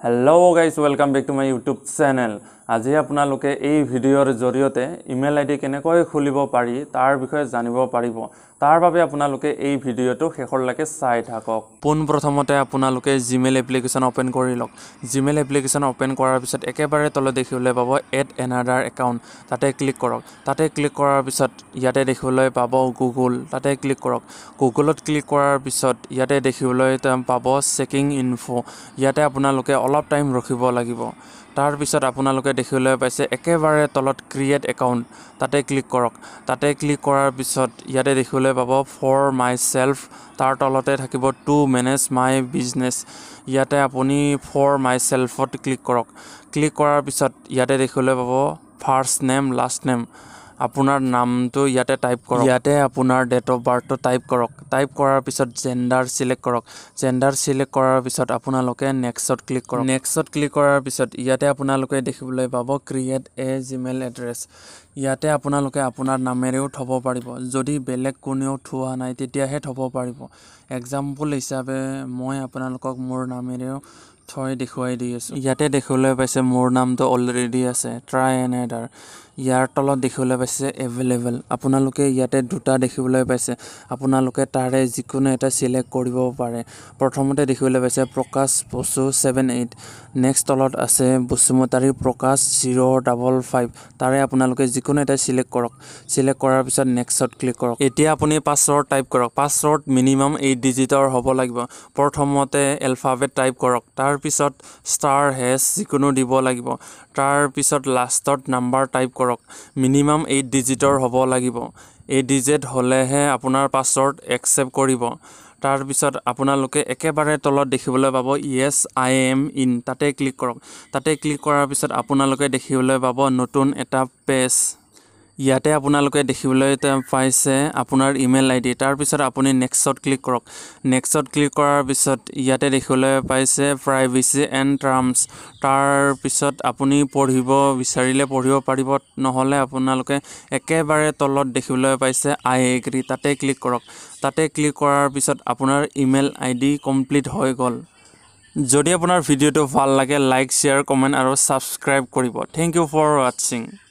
hello guys welcome back to my youtube channel আজি আপোনালোকে এই ভিডিঅ'ৰ জৰিয়তে ইমেইল আইডি কেনেকৈ খুলিব পাৰি তাৰ বিষয়ে জানিব পাৰিব তাৰ বাবে আপোনালোকে এই ভিডিঅ'টো শেষলৈকে চাই থাকক পোনপ্ৰথমতে আপোনালোকে জিমেইল এপ্লিকেশ্যন অ'পেন কৰি লওক জিমেইল এপ্লিকেশ্যন অ'পেন কৰাৰ পিছত একেবাৰে তলত দেখিবলৈ পাব এট এনাডাৰ একাউণ্ট তাতে ক্লিক কৰক তাতে ক্লিক কৰাৰ পিছত ইয়াতে দেখিবলৈ পাব গুগল তাতে ক্লিক কৰক গুগলত ক্লিক কৰাৰ পিছত ইয়াতে দেখিবলৈ পাব চেকিং ইনফ' ইয়াতে আপোনালোকে অলপ টাইম ৰখিব লাগিব তাৰপিছত আপোনালোকে দেখিবলৈ পাইছে একেবাৰে তলত ক্ৰিয়েট একাউণ্ট তাতে ক্লিক কৰক তাতে ক্লিক কৰাৰ পিছত ইয়াতে দেখিবলৈ পাব ফৰ মাই চেল্ফ তাৰ তলতে থাকিব টু মেনেজ মাই বিজনেছ ইয়াতে আপুনি ফৰ মাই চেল্ফত ক্লিক কৰক ক্লিক কৰাৰ পিছত ইয়াতে দেখিবলৈ পাব ফাৰ্ষ্ট নেম লাষ্ট নেম আপোনাৰ নামটো ইয়াতে টাইপ কৰক ইয়াতে আপোনাৰ ডেট অফ বাৰ্থটো টাইপ কৰক টাইপ কৰাৰ পিছত জেণ্ডাৰ চিলেক্ট কৰক জেণ্ডাৰ চিলেক্ট কৰাৰ পিছত আপোনালোকে নেক্সট ক্লিক কৰক নেক্সট ক্লিক কৰাৰ পিছত ইয়াতে আপোনালোকে দেখিবলৈ পাব ক্ৰিয়েট এ জিমেইল এড্ৰেছ ইয়াতে আপোনালোকে আপোনাৰ নামেৰেও থ'ব পাৰিব যদি বেলেগ কোনেও থোৱা নাই তেতিয়াহে থ'ব পাৰিব এক্সাম্পল হিচাপে মই আপোনালোকক মোৰ নামেৰেও থৈ দেখুৱাই দি আছোঁ ইয়াতে দেখিবলৈ পাইছে মোৰ নামটো অলৰেডি আছে ট্ৰাই এণ্ড এডাৰ ইয়াৰ তলত দেখিবলৈ পাইছে এভেইলেবল আপোনালোকে ইয়াতে দুটা দেখিবলৈ পাইছে আপোনালোকে তাৰে যিকোনো এটা চিলেক্ট কৰিব পাৰে প্ৰথমতে দেখিবলৈ পাইছে প্ৰকাশ বচু ছেভেন এইট নেক্সট তলত আছে বসুমতাৰী প্ৰকাশ জিৰ' ডাবল ফাইভ তাৰে আপোনালোকে যিকোনো এটা চিলেক্ট কৰক চিলেক্ট কৰাৰ পিছত নেক্সট ক্লিক কৰক এতিয়া আপুনি পাছৱৰ্ড টাইপ কৰক পাছৱৰ্ড মিনিমাম এইট ডিজিটৰ হ'ব লাগিব প্ৰথমতে এলফাবেট টাইপ কৰক তাৰ পিছত ষ্টাৰ হেচ যিকোনো দিব লাগিব তাৰপিছত লাষ্টত নাম্বাৰ টাইপ কৰক মিনিমাম এইট ডিজিটৰ হ'ব লাগিব এইট ডিজিট হ'লেহে আপোনাৰ পাছৱৰ্ড একচেপ্ট কৰিব তাৰপিছত আপোনালোকে একেবাৰে তলত দেখিবলৈ পাব ইয়েছ আই এম ইন তাতে ক্লিক কৰক তাতে ক্লিক কৰাৰ পিছত আপোনালোকে দেখিবলৈ পাব নতুন এটা পেজ ইয়াতে আপোনালোকে দেখিবলৈ পাইছে আপোনাৰ ইমেইল আই ডি তাৰপিছত আপুনি নেক্সট ক্লিক কৰক নেক্সট ক্লিক কৰাৰ পিছত ইয়াতে দেখিবলৈ পাইছে প্ৰাইভেচি এণ্ড টাৰ্মছ তাৰপিছত আপুনি পঢ়িব বিচাৰিলে পঢ়িব পাৰিব নহ'লে আপোনালোকে একেবাৰে তলত দেখিবলৈ পাইছে আই এগ্ৰী তাতে ক্লিক কৰক তাতে ক্লিক কৰাৰ পিছত আপোনাৰ ইমেইল আই ডি কমপ্লিট হৈ গ'ল যদি আপোনাৰ ভিডিঅ'টো ভাল লাগে লাইক শ্বেয়াৰ কমেণ্ট আৰু ছাবস্ক্ৰাইব কৰিব থেংক ইউ ফৰ ৱাটছিং